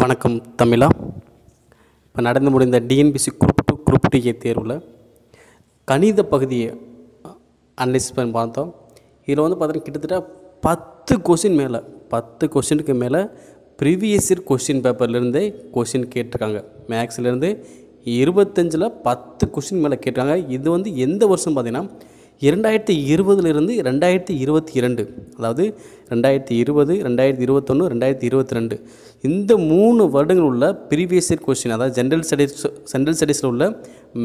வணக்கம் தமிழா இப்போ நடந்து முடிந்த TNPSC group two group two A தேர்வில் கணித பகுதியை அனலைஸ் பண்ணி பார்த்தோம் இதில் வந்து பார்த்தீங்கன்னா கிட்டத்தட்ட பத்து கொஷின் மேலே பத்து கொஷினுக்கு மேலே ப்ரீவியஸ் இயர் கொஷின் பேப்பர்லேருந்தே கொஷின் கேட்டிருக்காங்க மேக்ஸ்லேருந்து இருபத்தஞ்சில் பத்து கொஷின் மேலே கேட்டிருக்காங்க இது வந்து எந்த வருஷம் பார்த்திங்கன்னா இரண்டாயிரத்தி இருபதுலேருந்து ரெண்டாயிரத்தி இருபத்தி இரண்டு அதாவது ரெண்டாயிரத்தி இருபது ரெண்டாயிரத்தி இருபத்தொன்று ரெண்டாயிரத்தி இருபத்தி ரெண்டு இந்த மூணு வருடங்கள் உள்ள ப்ரீவியஸ் இயர் கொஸ்டின் அதாவது ஜென்ரல் ஸ்டடீஸ் ஜென்ரல் ஸ்டடீஸில் உள்ள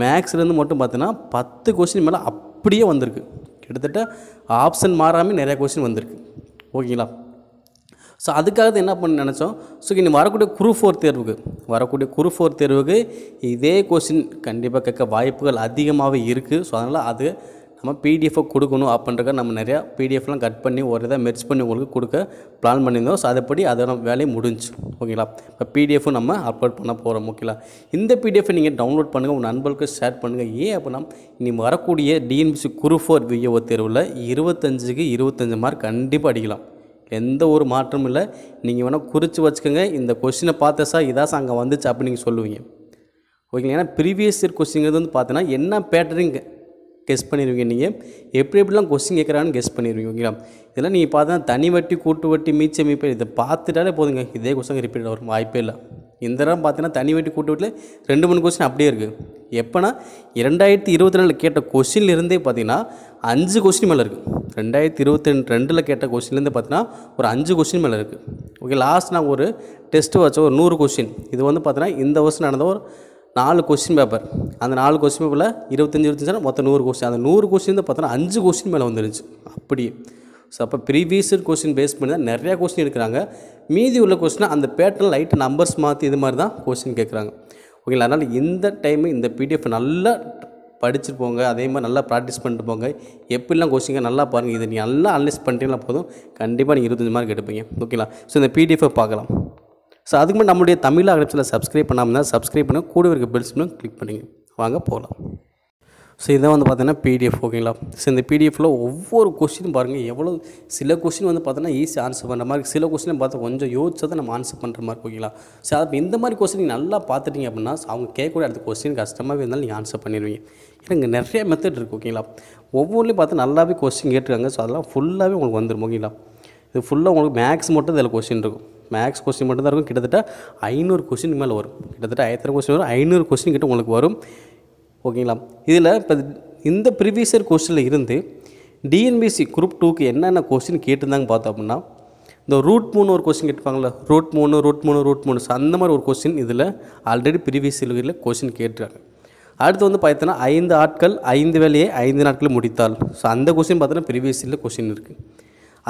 மேக்ஸ்லேருந்து மட்டும் பார்த்தீங்கன்னா பத்து கொஸ்டின் மேலே அப்படியே வந்திருக்கு கிட்டத்தட்ட ஆப்ஷன் மாறாமல் நிறையா கொஸ்டின் வந்திருக்கு ஓகேங்களா ஸோ அதுக்காக தான் என்ன பண்ண நினச்சோம் ஸோ இனி வரக்கூடிய குரு ஃபோர் தேர்வுக்கு வரக்கூடிய குரு ஃபோர் தேர்வுக்கு இதே கொஸ்டின் கண்டிப்பாக கேட்க வாய்ப்புகள் அதிகமாகவே இருக்குது ஸோ அதனால் அது நம்ம பிடிஎஃபை கொடுக்கணும் அப்படின்றக்க நம்ம நிறையா பிடிஎஃப்லாம் கட் பண்ணி ஒரு இதாக மெர்ச் பண்ணி உங்களுக்கு கொடுக்க பிளான் பண்ணியிருந்தோம் ஸோ அதைப்படி அதோட வேலையை முடிஞ்சு ஓகேங்களா இப்போ பிடிஎஃபும் நம்ம அப்லோட் பண்ண போகிறோம் ஓகேங்களா இந்த பிடிஎஃப் நீங்கள் டவுன்லோட் பண்ணுங்கள் உங்கள் நண்பர்களுக்கு ஷேர் பண்ணுங்கள் ஏன் அப்படின்னா இனி வரக்கூடிய டிஎன்பிசி குரு ஃபோர் விஏஓ தேர்வில் இருபத்தஞ்சுக்கு இருபத்தஞ்சு மார்க் கண்டிப்பாக அடிக்கலாம் எந்த ஒரு மாற்றமும் இல்லை நீங்கள் வேணால் குறித்து வச்சுக்கோங்க இந்த கொஷினை பார்த்த சார் சார் அங்கே வந்துச்சு அப்படின்னு நீங்கள் சொல்லுவீங்க ஓகேங்களா ஏன்னா ப்ரீவியஸ் இயர் கொஸ்டிங்கிறது வந்து பார்த்தீங்கன்னா என்ன பேட்டரிங் கெஸ் பண்ணிடுவீங்க நீங்கள் எப்படி எப்படிலாம் கொஸ்டின் கேட்குறான்னு கெஸ் பண்ணிடுவீங்க ஓகேங்களா இதெல்லாம் நீங்கள் பார்த்தா தனி வட்டி கூட்டு வட்டி மீச்ச மீப்பே இதை பார்த்துட்டாலே போதுங்க இதே கொஸ்டின் ரிப்பீட் வரும் வாய்ப்பே இல்லை இந்த தடவை பார்த்தீங்கன்னா தனி வட்டி கூட்டு வட்டியில் ரெண்டு மூணு கொஸ்டின் அப்படியே இருக்குது எப்போனா இரண்டாயிரத்தி இருபத்தி ரெண்டில் கேட்ட கொஸ்டின்லேருந்தே பார்த்தீங்கன்னா அஞ்சு கொஸ்டின் மேலே இருக்குது ரெண்டாயிரத்தி இருபத்தி ரெண்டு ரெண்டில் கேட்ட கொஸ்டின்லேருந்து பார்த்தீங்கன்னா ஒரு அஞ்சு கொஸ்டின் மேலே இருக்குது ஓகே லாஸ்ட் நான் ஒரு டெஸ்ட்டு வச்ச ஒரு நூறு கொஸ்டின் இது வந்து பார்த்தீங்கன்னா இந்த வருஷம் நடந்த ஒரு நாலு கொஸ்டின் பேப்பர் அந்த நாலு கொஸ்டின் பேப்பரில் இருபத்தஞ்சி இருபத்தஞ்சா மொத்தம் நூறு கொஸ்டின் அந்த நூறு கொஸ்டின் தான் பார்த்தோன்னா அஞ்சு கொஸ்டின் மேலே வந்துருச்சு அப்படியே ஸோ அப்போ ப்ரீவியஸ் கொஸ்டின் பேஸ் பண்ணி தான் நிறையா கொஸ்டின் எடுக்கிறாங்க மீதி உள்ள கொஸ்டினை அந்த பேட்டர்ன் லைட்டு நம்பர்ஸ் மாற்றி இது மாதிரி தான் கொஸ்டின் கேட்குறாங்க ஓகேங்களா அதனால் இந்த டைமு இந்த பிடிஎஃப் நல்லா படிச்சுட்டு போங்க அதே மாதிரி நல்லா ப்ராக்டிஸ் பண்ணிட்டு போங்க எப்படிலாம் கொஸ்டின் நல்லா பாருங்கள் இதை நீங்கள் நல்லா அனலைஸ் பண்ணிட்டீங்கன்னா போதும் கண்டிப்பாக நீங்கள் இருபத்தஞ்சி மார்க் எடுப்பீங்க ஓகேங்களா ஸோ இந்த பிடிஎஃபை பார்க்கலாம் ஸோ அதுக்கு மேலே நம்முடைய தமிழ் ஆரம்பிச்சில் சப்ஸ்கிரைப் பண்ணாமல் தான் சப்ஸ்கிரைப் பண்ணி கூட இருக்க பெல்ஸ் கிளிக் பண்ணுங்க வாங்க போகலாம் ஸோ இதான் வந்து பார்த்தீங்கன்னா பிடிஎஃப் ஓகேங்களா ஸோ இந்த பிடிஎஃப்பில் ஒவ்வொரு கொஸ்டின் பாருங்கள் எவ்வளோ சில கொஸ்டின் வந்து பார்த்தோன்னா ஈஸி ஆன்சர் பண்ணுற மாதிரி சில கொஸ்டின் பார்த்தா கொஞ்சம் யோசிச்சு தான் நம்ம ஆன்சர் பண்ணுற மாதிரி ஓகேங்களா ஸோ அப்போ இந்த மாதிரி கொஸ்டின் நீங்கள் நல்லா பார்த்துட்டீங்க அப்படின்னா அவங்க கேட்கக்கூடிய அடுத்த கொஸ்டின் கஷ்டமாகவே இருந்தாலும் நீங்கள் ஆன்சர் பண்ணிடுவீங்க ஏன்னா இங்கே நிறைய மெத்தட் இருக்குது ஓகேங்களா ஒவ்வொன்றிலையும் பார்த்து நல்லாவே கொஸ்டின் கேட்டிருக்காங்க ஸோ அதெல்லாம் ஃபுல்லாகவே உங்களுக்கு வந்துடும் ஓகேங்களா இது ஃபுல்லாக உங்களுக்கு மேக்ஸ் மட்டும் இதில் கொஸ்டின் இருக்கும் மேக்ஸ் கொஸ்டின் மட்டும்தான் இருக்கும் கிட்டத்தட்ட ஐநூறு கொஸ்டின் மேலே வரும் கிட்டத்தட்ட ஆயிரத்தரம் கொஸ்டின் வரும் ஐநூறு கொஸ்டின் கிட்ட உங்களுக்கு வரும் ஓகேங்களா இதில் இப்போ இந்த ப்ரீவியஸ் இயர் கொஸ்டினில் இருந்து டிஎன்பிசி குரூப் டூக்கு என்னென்ன கொஸ்டின் கேட்டிருந்தாங்க பார்த்தோம் அப்படின்னா இந்த ரூட் மூணு ஒரு கொஸ்டின் கேட்டுப்பாங்களா ரூட் மூணு ரூட் மூணு ரூட் மூணு அந்த மாதிரி ஒரு கொஸ்டின் இதில் ஆல்ரெடி ப்ரீவியஸ் இயரில் கொஸ்டின் கேட்டுருக்காங்க அடுத்து வந்து பார்த்தோன்னா ஐந்து ஆட்கள் ஐந்து வேலையை ஐந்து நாட்கள் முடித்தால் ஸோ அந்த கொஸ்டின் பார்த்தோன்னா ப்ரீவியஸ் இயரில் கொஸ்டின் இருக்குது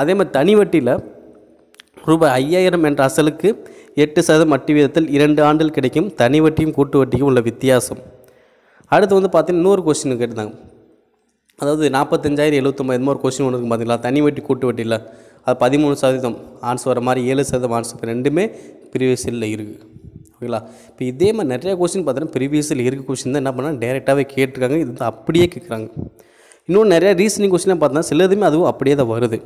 அதே மாதிரி தனி வட்டியில் ரூபாய் ஐயாயிரம் என்ற அசலுக்கு எட்டு சதவீதம் வட்டி வீதத்தில் இரண்டு ஆண்டில் கிடைக்கும் தனி வட்டியும் கூட்டு வட்டியும் உள்ள வித்தியாசம் அடுத்து வந்து பார்த்தீங்கன்னா இன்னொரு கொஸ்டின் கேட்டிருந்தாங்க அதாவது நாற்பத்தஞ்சாயிரம் எழுபத்தொம்பது இந்த மாதிரி கொஸ்டின் ஒன்று பார்த்தீங்களா தனி வட்டி கூட்டு வட்டியில் அது பதிமூணு சதவீதம் ஆன்சர் வர மாதிரி ஏழு சதவீதம் ஆன்சர் ரெண்டுமே ப்ரீவியஸ் இருக்குது ஓகேங்களா இப்போ இதே மாதிரி நிறைய கொஸ்டின் பார்த்தீங்கன்னா ப்ரீவியஸில் இருக்க கொஸ்டின் தான் என்ன பண்ணால் டேரெக்டாகவே கேட்டிருக்காங்க இது வந்து அப்படியே கேட்குறாங்க இன்னொன்று நிறையா ரீசனிங் கொஸ்டினாக பார்த்தா சிலதுமே அதுவும் அப்படியே தான் வருது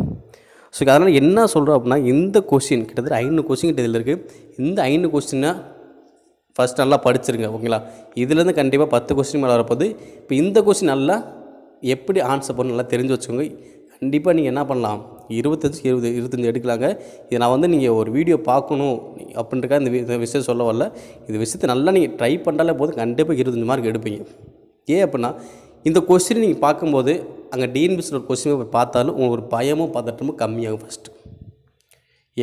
ஸோ அதனால் என்ன சொல்கிறோம் அப்படின்னா இந்த கொஸ்டின் கிட்டத்தட்ட ஐநூறு கொஸ்டின் கிட்ட இதில் இருக்குது இந்த ஐநூறு கொஸ்டினை ஃபஸ்ட் நல்லா படிச்சிருங்க ஓகேங்களா இதுலேருந்து கண்டிப்பாக பத்து கொஸ்டின் மேலே வரப்போது இப்போ இந்த கொஸ்டின் நல்லா எப்படி ஆன்சர் பண்ண நல்லா தெரிஞ்சு வச்சுக்கோங்க கண்டிப்பாக நீங்கள் என்ன பண்ணலாம் இருபத்தஞ்சி இருபது இருபத்தஞ்சி எடுக்கலாங்க இதை நான் வந்து நீங்கள் ஒரு வீடியோ பார்க்கணும் அப்படின்றக்காக இந்த விஷயம் சொல்ல வரல இந்த விஷயத்தை நல்லா நீங்கள் ட்ரை பண்ணாலே போதும் கண்டிப்பாக இருபத்தஞ்சி மார்க் எடுப்பீங்க ஏன் அப்படின்னா இந்த கொஸ்டின் நீங்கள் பார்க்கும்போது அங்கே டிஎன்பிசியில் ஒரு கொஸ்டின் போய் பார்த்தாலும் உங்களுக்கு ஒரு பயமும் பதட்டமும் கம்மியாகும் ஃபஸ்ட்டு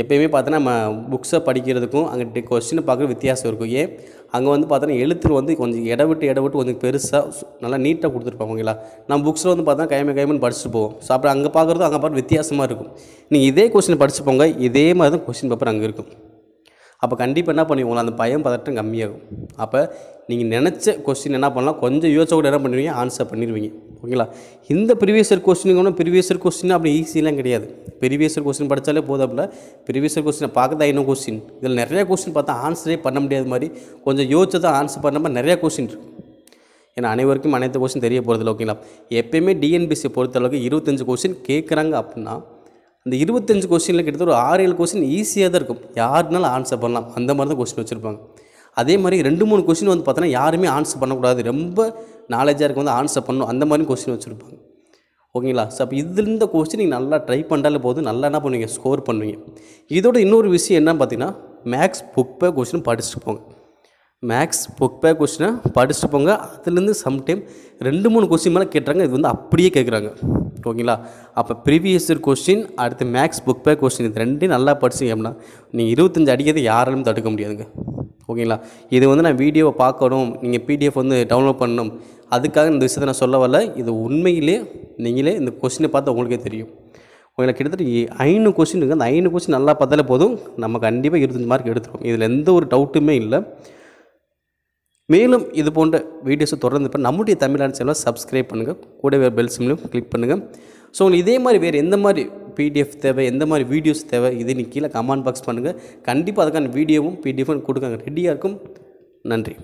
எப்பயுமே பார்த்தோன்னா நம்ம புக்ஸை படிக்கிறதுக்கும் அங்கே கொஸ்டினை பார்க்குற வித்தியாசம் இருக்கும் ஏன் அங்கே வந்து பார்த்தோன்னா எழுத்து வந்து கொஞ்சம் இட விட்டு விட்டு கொஞ்சம் பெருசாக நல்லா நீட்டாக கொடுத்துருப்பாங்க ஓகேங்களா நம்ம புக்ஸில் வந்து பார்த்தா கைமை கைமன் படிச்சுட்டு போவோம் ஸோ அப்புறம் அங்கே பார்க்குறதும் அங்கே பார்த்து வித்தியாசமாக இருக்கும் நீங்கள் இதே கொஸ்டின் படிச்சு போங்க இதே மாதிரி தான் கொஸ்டின் பேப்பர் அங்கே இருக்கும் அப்போ கண்டிப்பாக என்ன பண்ணுவீங்களா அந்த பயம் பதட்டம் கம்மியாகும் அப்போ நீங்கள் நினச்ச கொஸ்டின் என்ன பண்ணலாம் கொஞ்சம் யோசிச்ச கூட என்ன பண்ணுவீங்க ஆன்சர் பண்ணிடுவீங்க ஓகேங்களா இந்த ப்ரீவியஸர் கொஸ்டினுக்கு ப்ரீவியஸர் கொஸ்டின் அப்படி ஈஸியெலாம் கிடையாது ப்ரீவியஸர் கொஸ்டின் படித்தாலே போதும் ப்ரீவியஸர் கொஸ்டினை பார்க்கதான் இன்னும் கொஸ்டின் இதில் நிறையா கொஸ்டின் பார்த்தா ஆன்சரே பண்ண முடியாத மாதிரி கொஞ்சம் யோசிச்சு தான் ஆன்சர் பண்ண மாதிரி நிறையா கொஸ்டின் இருக்குது ஏன்னா அனைவருக்கும் அனைத்து கொஸ்டின் தெரிய போகிறதில்ல ஓகேங்களா எப்போயுமே டிஎன்பிசி பொறுத்தளவுக்கு இருபத்தஞ்சு கொஸ்டின் கேட்குறாங்க அப்படின்னா அந்த இருபத்தஞ்சு கொஸ்டினில் கிட்டத்தட்ட ஒரு ஆறு ஏழு கொஸ்டின் ஈஸியாக தான் இருக்கும் யாருனாலும் ஆன்சர் பண்ணலாம் அந்த மாதிரி தான் கொஸ்டின் வச்சுருப்பாங்க அதே மாதிரி ரெண்டு மூணு கொஸ்டின் வந்து பார்த்தோன்னா யாருமே ஆன்சர் பண்ணக்கூடாது ரொம்ப நாலேஜாக இருக்க வந்து ஆன்சர் பண்ணணும் அந்த மாதிரி கொஸ்டின் வச்சுருப்பாங்க ஓகேங்களா ஸோ அப்போ இதுலேருந்த கொஸ்டின் நீங்கள் நல்லா ட்ரை பண்ணாலே போதும் நல்லா என்ன பண்ணுவீங்க ஸ்கோர் பண்ணுவீங்க இதோட இன்னொரு விஷயம் என்னன்னு பார்த்தீங்கன்னா மேக்ஸ் புக் பே கொஸ்டின் படிச்சுட்டு போங்க மேக்ஸ் புக் பே கொஸ்டினை படிச்சுட்டு போங்க அதுலேருந்து சம்டைம் ரெண்டு மூணு கொஸ்டின் மேலே கேட்டுறாங்க இது வந்து அப்படியே கேட்குறாங்க ஓகேங்களா அப்போ ப்ரீவியஸ் இயர் கொஸ்டின் அடுத்து மேக்ஸ் புக் பே கொஸ்டின் இது ரெண்டையும் நல்லா படிச்சிங்க அப்படின்னா நீங்கள் இருபத்தஞ்சி அடிக்கிறது யாராலும் தடுக்க முடியாதுங்க ஓகேங்களா இது வந்து நான் வீடியோவை பார்க்கணும் நீங்கள் பிடிஎஃப் வந்து டவுன்லோட் பண்ணணும் அதுக்காக இந்த விஷயத்தை நான் சொல்ல வரல இது உண்மையிலே நீங்களே இந்த கொஸ்டினை பார்த்து உங்களுக்கே தெரியும் உங்களை கிட்டத்தட்ட ஐநூறு கொஸ்டின் இருக்குது அந்த ஐநூறு கொஸ்டின் நல்லா பார்த்தாலே போதும் நம்ம கண்டிப்பாக இருபத்தஞ்சி மார்க் எடுத்துருவோம் இதில் எந்த ஒரு டவுட்டுமே இல்லை மேலும் இது போன்ற வீடியோஸை தொடர்ந்து இப்போ நம்முடைய தமிழ்நாடு சேனலை சப்ஸ்கிரைப் பண்ணுங்கள் வேறு பெல் சிம்லையும் கிளிக் பண்ணுங்கள் ஸோ உங்களுக்கு இதே மாதிரி வேறு எந்த மாதிரி பிடிஎஃப் தேவை எந்த மாதிரி வீடியோஸ் தேவை இது நீ கீழே கமெண்ட் பாக்ஸ் பண்ணுங்கள் கண்டிப்பாக அதுக்கான வீடியோவும் பிடிஎஃபும் கொடுக்காங்க ரெடியாக இருக்கும் நன்றி